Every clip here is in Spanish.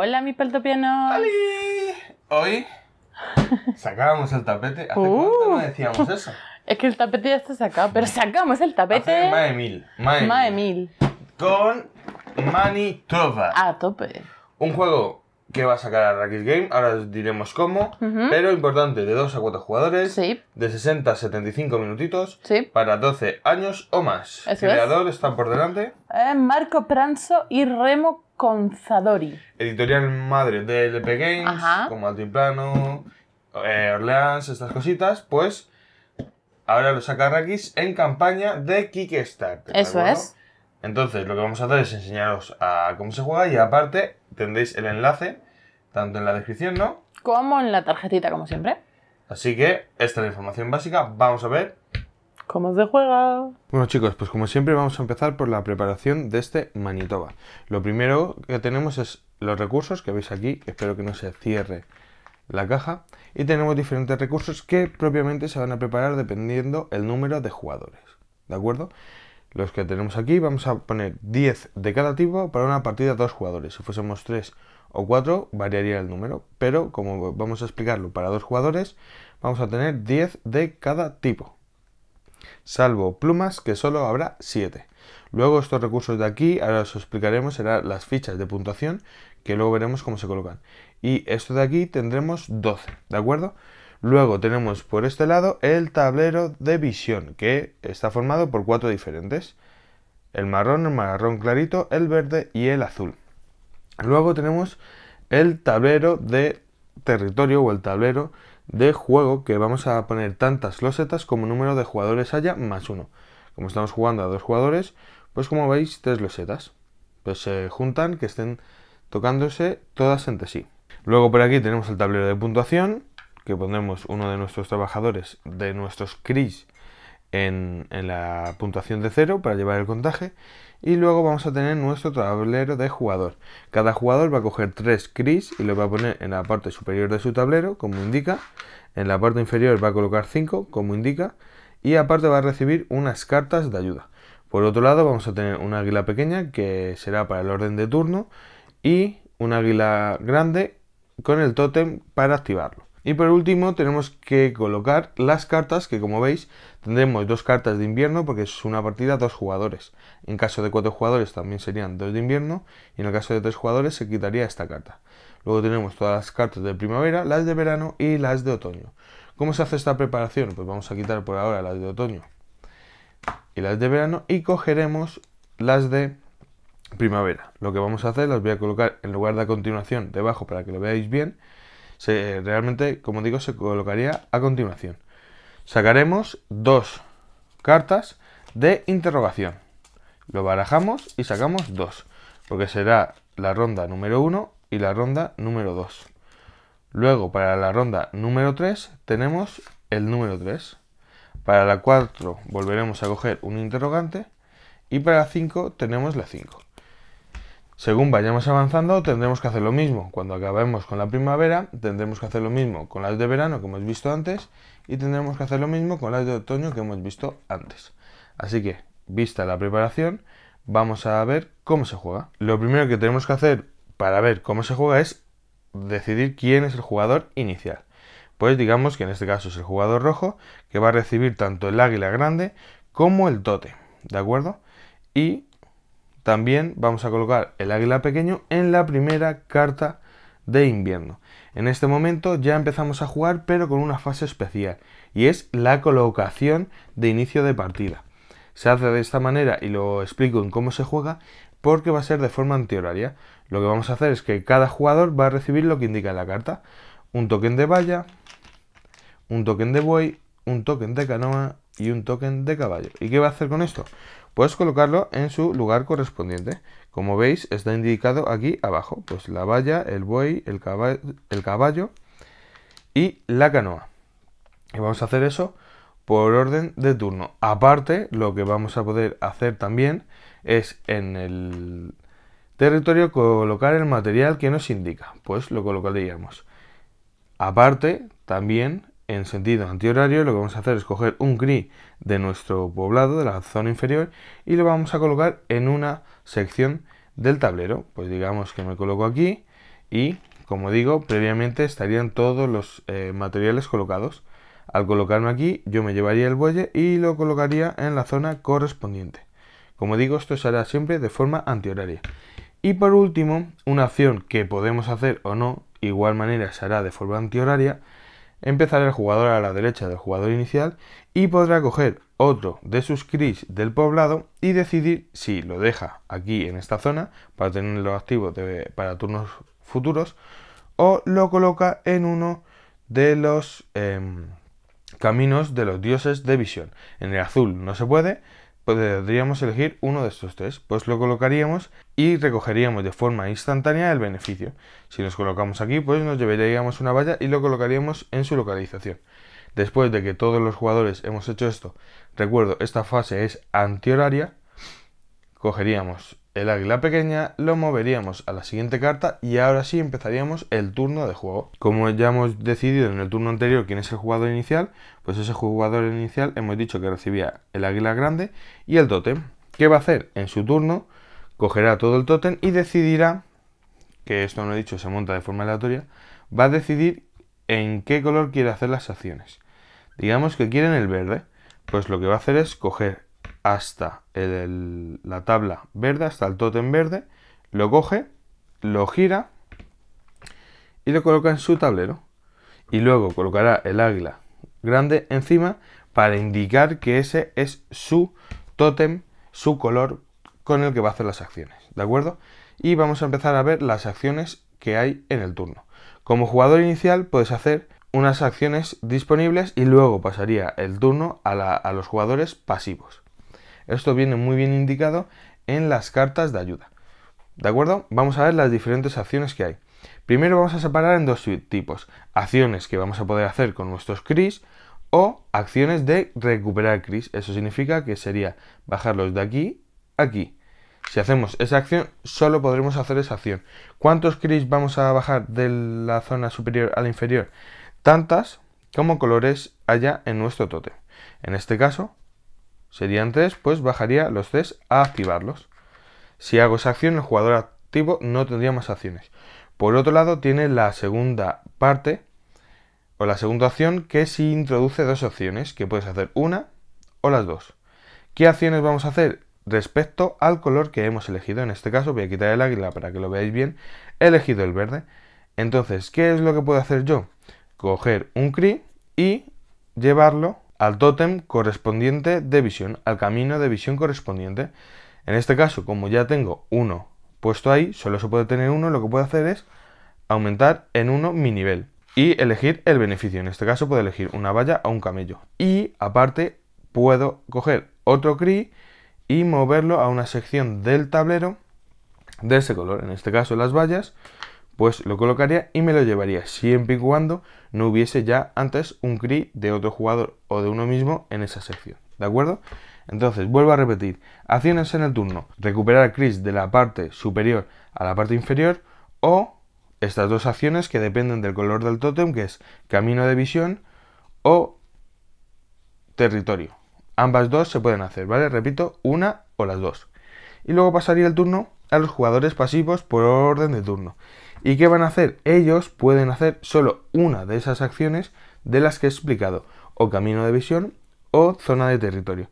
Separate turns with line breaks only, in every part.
Hola, mi Hola.
Hoy sacábamos el tapete. ¿Hace uh. cuánto no decíamos eso?
Es que el tapete ya está sacado, pero sacamos el tapete. Hace más
de mil. Más de mil. Con Mani Trova.
A tope.
Un juego que va a sacar a Rakis Game, ahora os diremos cómo, pero importante, de 2 a 4 jugadores, de 60 a 75 minutitos, para 12 años o más. Eso creador están por delante.
Eh, Marco Pranzo y Remo Conzadori.
Editorial madre de LP Games, como Altiplano, eh, Orleans, estas cositas, pues ahora lo saca Rakis en campaña de Kickstarter. Eso es. Entonces, lo que vamos a hacer es enseñaros a cómo se juega y aparte tendréis el enlace tanto en la descripción, ¿no?
Como en la tarjetita, como siempre.
Así que esta es la información básica. Vamos a ver ¿Cómo se juega? Bueno chicos, pues como siempre vamos a empezar por la preparación de este Manitoba. Lo primero que tenemos es los recursos que veis aquí, espero que no se cierre la caja. Y tenemos diferentes recursos que propiamente se van a preparar dependiendo el número de jugadores. ¿De acuerdo? los que tenemos aquí, vamos a poner 10 de cada tipo para una partida de dos jugadores. Si fuésemos 3 o 4 variaría el número, pero como vamos a explicarlo para dos jugadores, vamos a tener 10 de cada tipo. Salvo plumas, que solo habrá 7. Luego estos recursos de aquí, ahora os explicaremos, serán las fichas de puntuación, que luego veremos cómo se colocan. Y esto de aquí tendremos 12, ¿de acuerdo? Luego tenemos por este lado el tablero de visión, que está formado por cuatro diferentes. El marrón, el marrón clarito, el verde y el azul. Luego tenemos el tablero de territorio o el tablero de juego que vamos a poner tantas losetas como número de jugadores haya más uno. Como estamos jugando a dos jugadores, pues como veis, tres losetas. Pues se juntan, que estén tocándose todas entre sí. Luego por aquí tenemos el tablero de puntuación, que ponemos uno de nuestros trabajadores de nuestros CRIs en, la puntuación de 0 para llevar el contaje y luego vamos a tener nuestro tablero de jugador. Cada jugador va a coger 3 CRIs y lo va a poner en la parte superior de su tablero como indica, en la parte inferior va a colocar 5 como indica y aparte va a recibir unas cartas de ayuda. Por otro lado vamos a tener una águila pequeña que será para el orden de turno y una águila grande con el tótem para activarlo. Y por último tenemos que colocar las cartas, que como veis tendremos dos cartas de invierno porque es una partida dos jugadores. En caso de cuatro jugadores también serían dos de invierno y en el caso de tres jugadores se quitaría esta carta. Luego tenemos todas las cartas de primavera, las de verano y las de otoño. ¿Cómo se hace esta preparación? Pues vamos a quitar por ahora las de otoño y las de verano y cogeremos las de primavera. Lo que vamos a hacer las voy a colocar en lugar de a continuación debajo para que lo veáis bien realmente, como digo, se colocaría a continuación. Sacaremos dos cartas de interrogación. Lo barajamos y sacamos dos, porque será la ronda número 1 y la ronda número 2. Luego, para la ronda número 3, tenemos el número 3. Para la 4 volveremos a coger un interrogante y para la 5 tenemos la 5. Según vayamos avanzando, tendremos que hacer lo mismo. Cuando acabemos con la primavera, tendremos que hacer lo mismo con las de verano que hemos visto antes y tendremos que hacer lo mismo con las de otoño que hemos visto antes. Así que, vista la preparación, vamos a ver cómo se juega. Lo primero que tenemos que hacer para ver cómo se juega es decidir quién es el jugador inicial. Pues digamos que en este caso es el jugador rojo, que va a recibir tanto el águila grande como el tote, ¿de acuerdo? Y también vamos a colocar el águila pequeño en la primera carta de invierno. En este momento ya empezamos a jugar pero con una fase especial y es la colocación de inicio de partida. Se hace de esta manera y lo explico en cómo se juega porque va a ser de forma antihoraria. Lo que vamos a hacer es que cada jugador va a recibir lo que indica la carta. Un token de valla, un token de buey, un token de canoa y un token de caballo. ¿Y qué va a hacer con esto? Puedes colocarlo en su lugar correspondiente. Como veis, está indicado aquí abajo, pues la valla, el buey, el caballo, el caballo y la canoa. Y vamos a hacer eso por orden de turno. Aparte, lo que vamos a poder hacer también es en el territorio colocar el material que nos indica. Pues lo colocaríamos. Aparte, también en sentido antihorario, lo que vamos a hacer es coger un gris de nuestro poblado, de la zona inferior, y lo vamos a colocar en una sección del tablero. Pues digamos que me coloco aquí y, como digo, previamente estarían todos los eh, materiales colocados. Al colocarme aquí, yo me llevaría el buey y lo colocaría en la zona correspondiente. Como digo, esto será siempre de forma antihoraria. Y por último, una acción que podemos hacer o no, igual manera se hará de forma antihoraria, empezará el jugador a la derecha del jugador inicial y podrá coger otro de sus cris del poblado y decidir si lo deja aquí en esta zona para tenerlo activo para turnos futuros o lo coloca en uno de los em, caminos de los dioses de visión. En el azul no se puede, podríamos elegir uno de estos tres, pues lo colocaríamos y recogeríamos de forma instantánea el beneficio. Si nos colocamos aquí, pues nos llevaríamos una valla y lo colocaríamos en su localización. Después de que todos los jugadores hemos hecho esto, recuerdo, esta fase es antihoraria, cogeríamos el águila pequeña, lo moveríamos a la siguiente carta y ahora sí empezaríamos el turno de juego. Como ya hemos decidido en el turno anterior quién es el jugador inicial, pues ese jugador inicial hemos dicho que recibía el águila grande y el tótem. ¿Qué va a hacer? En su turno cogerá todo el tótem y decidirá, que esto no he dicho, se monta de forma aleatoria, va a decidir en qué color quiere hacer las acciones. Digamos que quieren el verde, pues lo que va a hacer es coger hasta la tabla verde, hasta el tótem verde, lo coge, lo gira y lo coloca en su tablero. Y luego colocará el águila grande encima para indicar que ese es su tótem, su color con el que va a hacer las acciones. ¿De acuerdo? Y vamos a empezar a ver las acciones que hay en el turno. Como jugador inicial puedes hacer unas acciones disponibles y luego pasaría el turno a los jugadores pasivos. Esto viene muy bien indicado en las cartas de ayuda. ¿De acuerdo? Vamos a ver las diferentes acciones que hay. Primero vamos a separar en dos tipos. Acciones que vamos a poder hacer con nuestros CRIs o acciones de recuperar CRIs. Eso significa que sería bajarlos de aquí a aquí. Si hacemos esa acción, solo podremos hacer esa acción. ¿Cuántos CRIs vamos a bajar de la zona superior a la inferior? Tantas como colores haya en nuestro tótem. En este caso, serían tres, pues bajaría los tres a activarlos. Si hago esa acción, el jugador activo no tendría más acciones. Por otro lado, tiene la segunda parte, o la segunda acción, que si introduce dos opciones, que puedes hacer una o las dos. ¿Qué acciones vamos a hacer? Respecto al color que hemos elegido, en este caso voy a quitar el águila para que lo veáis bien, he elegido el verde. Entonces, ¿qué es lo que puedo hacer yo? Coger un CRI y llevarlo al tótem correspondiente de visión, al camino de visión correspondiente. En este caso, como ya tengo uno puesto ahí, solo se puede tener uno, lo que puedo hacer es aumentar en uno mi nivel y elegir el beneficio. En este caso puedo elegir una valla o un camello. Y aparte puedo coger otro CRI y moverlo a una sección del tablero de ese color, en este caso las vallas, pues lo colocaría y me lo llevaría siempre y cuando no hubiese ya antes un CRI de otro jugador o de uno mismo en esa sección. ¿De acuerdo? Entonces, vuelvo a repetir, acciones en el turno, recuperar CRIs de la parte superior a la parte inferior o estas dos acciones que dependen del color del tótem, que es camino de visión o territorio. Ambas dos se pueden hacer, ¿vale? Repito, una o las dos. Y luego pasaría el turno a los jugadores pasivos por orden de turno. ¿Y qué van a hacer? Ellos pueden hacer solo una de esas acciones de las que he explicado, o camino de visión o zona de territorio.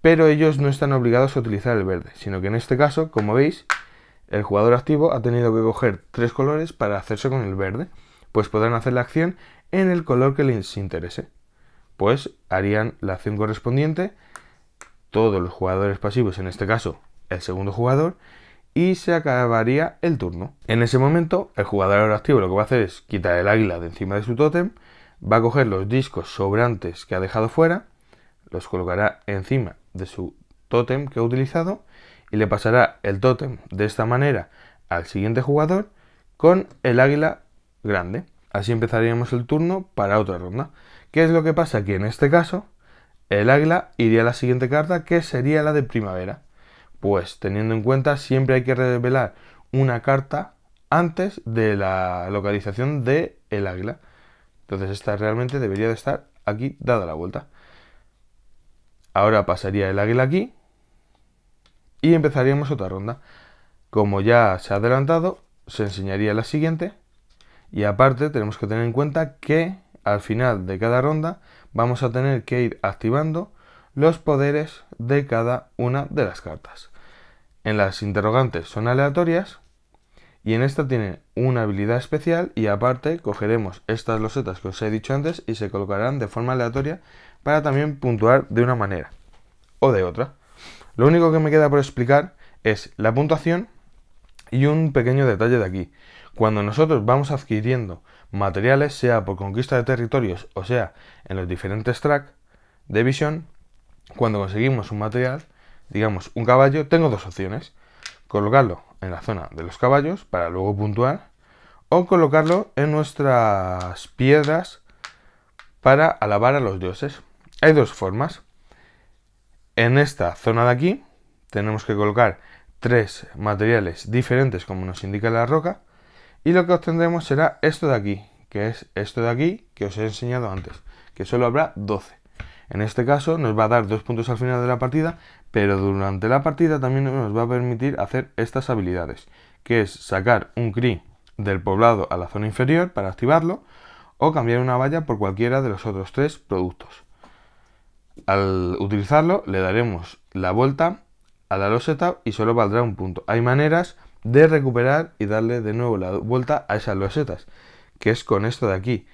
Pero ellos no están obligados a utilizar el verde, sino que en este caso, como veis, el jugador activo ha tenido que coger tres colores para hacerse con el verde, pues podrán hacer la acción en el color que les interese. Pues harían la acción correspondiente todos los jugadores pasivos, en este caso el segundo jugador, y se acabaría el turno. En ese momento, el jugador ahora activo lo que va a hacer es quitar el águila de encima de su tótem, va a coger los discos sobrantes que ha dejado fuera, los colocará encima de su tótem que ha utilizado y le pasará el tótem de esta manera al siguiente jugador con el águila grande. Así empezaríamos el turno para otra ronda. ¿Qué es lo que pasa? Que en este caso el águila iría a la siguiente carta que sería la de primavera. Pues teniendo en cuenta, siempre hay que revelar una carta antes de la localización del el águila. Entonces esta realmente debería de estar aquí dada la vuelta. Ahora pasaría el águila aquí y empezaríamos otra ronda. Como ya se ha adelantado, se enseñaría la siguiente. Y aparte tenemos que tener en cuenta que al final de cada ronda vamos a tener que ir activando los poderes de cada una de las cartas. En las interrogantes son aleatorias y en esta tiene una habilidad especial y aparte cogeremos estas losetas que os he dicho antes y se colocarán de forma aleatoria para también puntuar de una manera o de otra. Lo único que me queda por explicar es la puntuación y un pequeño detalle de aquí. Cuando nosotros vamos adquiriendo materiales, sea por conquista de territorios o sea en los diferentes tracks de visión, cuando conseguimos un material, digamos un caballo, tengo dos opciones. Colocarlo en la zona de los caballos para luego puntuar o colocarlo en nuestras piedras para alabar a los dioses. Hay dos formas. En esta zona de aquí tenemos que colocar tres materiales diferentes como nos indica la roca y lo que obtendremos será esto de aquí, que es esto de aquí que os he enseñado antes, que solo habrá 12. En este caso nos va a dar dos puntos al final de la partida, pero durante la partida también nos va a permitir hacer estas habilidades, que es sacar un CRI del poblado a la zona inferior para activarlo, o cambiar una valla por cualquiera de los otros tres productos. Al utilizarlo le daremos la vuelta a la loseta y solo valdrá un punto. Hay maneras de recuperar y darle de nuevo la vuelta a esas losetas, que es con esto de aquí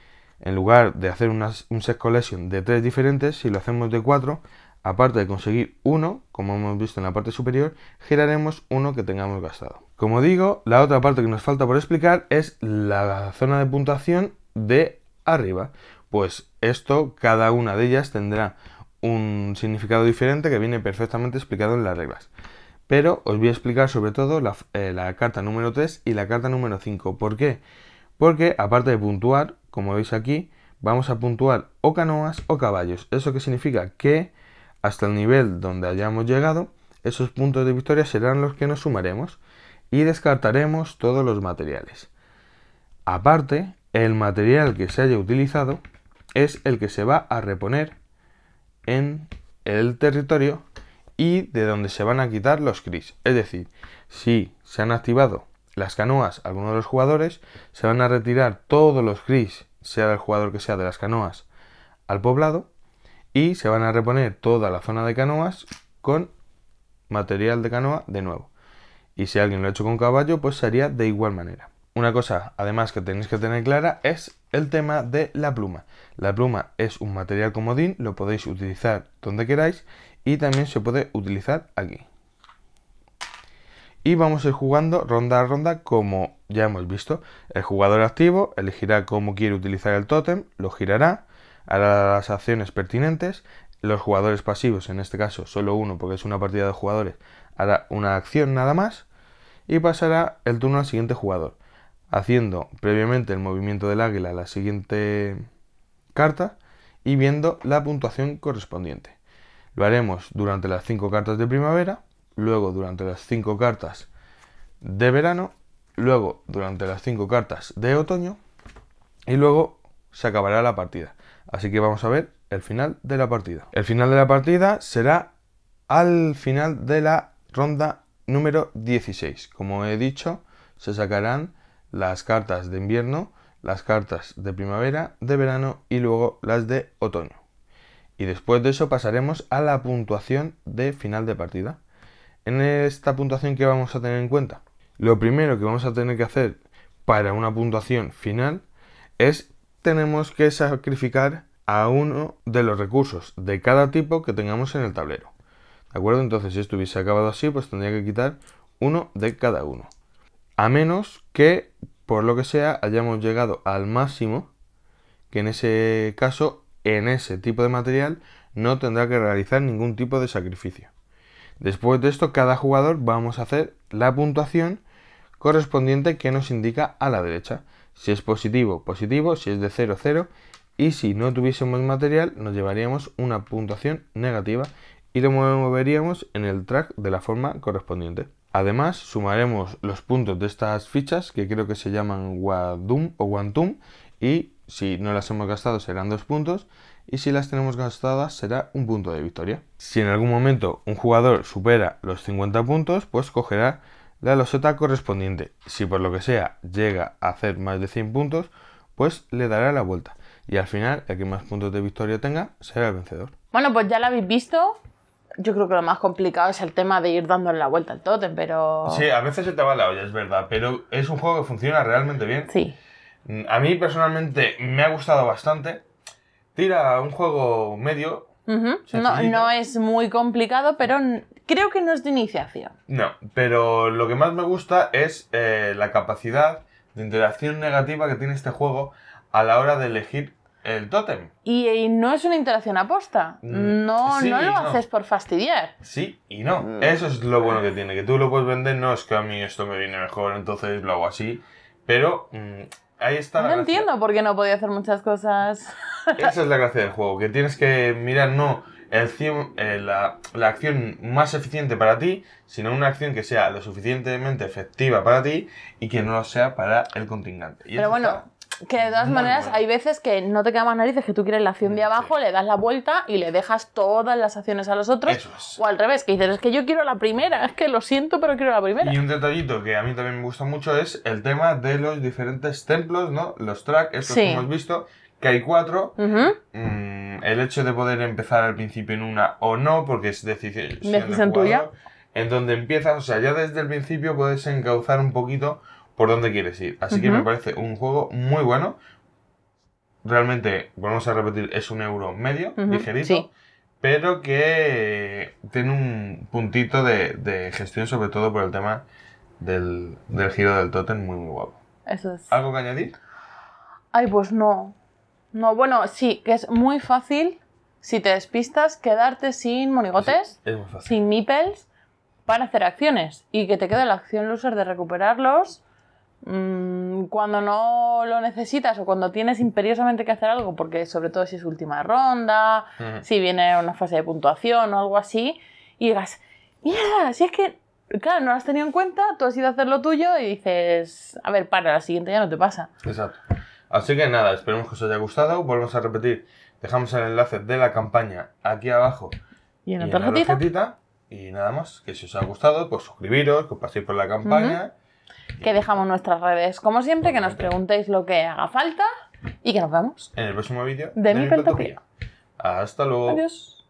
en lugar de hacer un set collection de tres diferentes, si lo hacemos de cuatro, aparte de conseguir uno, como hemos visto en la parte superior, giraremos uno que tengamos gastado. Como digo, la otra parte que nos falta por explicar es la zona de puntuación de arriba. Pues esto, cada una de ellas tendrá un significado diferente que viene perfectamente explicado en las reglas. Pero os voy a explicar sobre todo la, eh, la carta número 3 y la carta número 5. ¿Por qué? Porque aparte de puntuar, como veis aquí, vamos a puntuar o canoas o caballos. ¿Eso que significa? Que hasta el nivel donde hayamos llegado, esos puntos de victoria serán los que nos sumaremos y descartaremos todos los materiales. Aparte, el material que se haya utilizado es el que se va a reponer en el territorio y de donde se van a quitar los CRIs. Es decir, si se han activado las canoas alguno de los jugadores, se van a retirar todos los gris, sea el jugador que sea de las canoas, al poblado y se van a reponer toda la zona de canoas con material de canoa de nuevo. Y si alguien lo ha hecho con caballo, pues sería de igual manera. Una cosa, además, que tenéis que tener clara es el tema de la pluma. La pluma es un material comodín, lo podéis utilizar donde queráis y también se puede utilizar aquí y vamos a ir jugando ronda a ronda como ya hemos visto. El jugador activo elegirá cómo quiere utilizar el tótem, lo girará, hará las acciones pertinentes. Los jugadores pasivos, en este caso solo uno porque es una partida de jugadores, hará una acción nada más y pasará el turno al siguiente jugador, haciendo previamente el movimiento del águila a la siguiente carta y viendo la puntuación correspondiente. Lo haremos durante las 5 cartas de primavera luego durante las cinco cartas de verano, luego durante las cinco cartas de otoño y luego se acabará la partida. Así que vamos a ver el final de la partida. El final de la partida será al final de la ronda número 16. Como he dicho, se sacarán las cartas de invierno, las cartas de primavera, de verano y luego las de otoño. Y después de eso pasaremos a la puntuación de final de partida en esta puntuación que vamos a tener en cuenta? Lo primero que vamos a tener que hacer para una puntuación final es tenemos que sacrificar a uno de los recursos de cada tipo que tengamos en el tablero. ¿De acuerdo? Entonces si estuviese acabado así, pues tendría que quitar uno de cada uno. A menos que, por lo que sea, hayamos llegado al máximo, que en ese caso, en ese tipo de material, no tendrá que realizar ningún tipo de sacrificio. Después de esto, cada jugador vamos a hacer la puntuación correspondiente que nos indica a la derecha. Si es positivo, positivo, si es de 0, 0. Y si no tuviésemos material, nos llevaríamos una puntuación negativa y lo moveríamos en el track de la forma correspondiente. Además, sumaremos los puntos de estas fichas, que creo que se llaman Guadum o Guantum y si no las hemos gastado serán dos puntos, y si las tenemos gastadas será un punto de victoria. Si en algún momento un jugador supera los 50 puntos, pues cogerá la loseta correspondiente. Si por lo que sea llega a hacer más de 100 puntos, pues le dará la vuelta. Y al final, el que más puntos de victoria tenga será el vencedor.
Bueno, pues ya lo habéis visto. Yo creo que lo más complicado es el tema de ir dándole la vuelta al tótem, pero... Sí,
a veces se te va la olla, es verdad, pero es un juego que funciona realmente bien. Sí. A mí personalmente me ha gustado bastante tira un juego medio.
no, es muy complicado, pero creo que no es de iniciación.
No, pero lo que más me gusta es eh, la capacidad de interacción negativa que tiene este juego a la hora de elegir el tótem.
Y, no es una interacción aposta.
Mm, no, no lo haces
por fastidiar.
Sí y no. Mm. Eso es lo bueno que tiene, que tú lo puedes vender. No es que a mí esto me viene mejor, entonces lo hago así. Pero mm, no entiendo
por qué no podía hacer muchas cosas. Esa es
la gracia del juego, que tienes que mirar no el eh, la, acción más eficiente para ti, sino una acción que sea lo suficientemente efectiva para ti y que no lo sea para el contingente. Pero bueno,
que de todas maneras hay veces que no te queda más narices que tú quieres la acción de abajo, le das la vuelta y le dejas todas las acciones a los otros. O al revés, que dices, es que yo quiero la primera, es que lo siento, pero quiero la primera. Y un
detallito que a mí también me gusta mucho es el tema de los diferentes templos, ¿no? Los track, estos que hemos visto, que hay cuatro. Mm, el hecho de poder empezar al principio en una o no, porque es decisión, En donde empiezas, o sea, ya desde el principio puedes encauzar un poquito por dónde quieres ir. Así que me parece un juego muy bueno. Realmente, vamos a repetir, es un euro medio, ligerito. Pero que tiene un puntito de, gestión, sobre todo por el tema del, giro del tótem, muy, muy guapo. ¿Algo que añadir?
Ay, pues no. No, bueno, sí, que es muy fácil, si te despistas, quedarte sin monigotes, sin nipples, para hacer acciones. Y que te quede la acción loser de recuperarlos Mm, cuando no lo necesitas o cuando tienes imperiosamente que hacer algo, porque sobre todo si es última ronda, si viene una fase de puntuación o algo así, y digas, mierda, si es que, claro, no lo has tenido en cuenta, tú has ido a hacer lo tuyo y dices, a ver, para, la siguiente ya no te pasa.
Exacto. Así que nada, esperemos que os haya gustado, volvemos a repetir, dejamos el enlace de la campaña aquí abajo y en, la, tarjetita? Y nada más, que si os ha gustado, pues suscribiros, que por la campaña
que dejamos nuestras redes. Como siempre, que nos preguntéis lo que haga falta y que nos vemos.
En el próximo vídeo de, mi mi Hasta luego.
Adiós.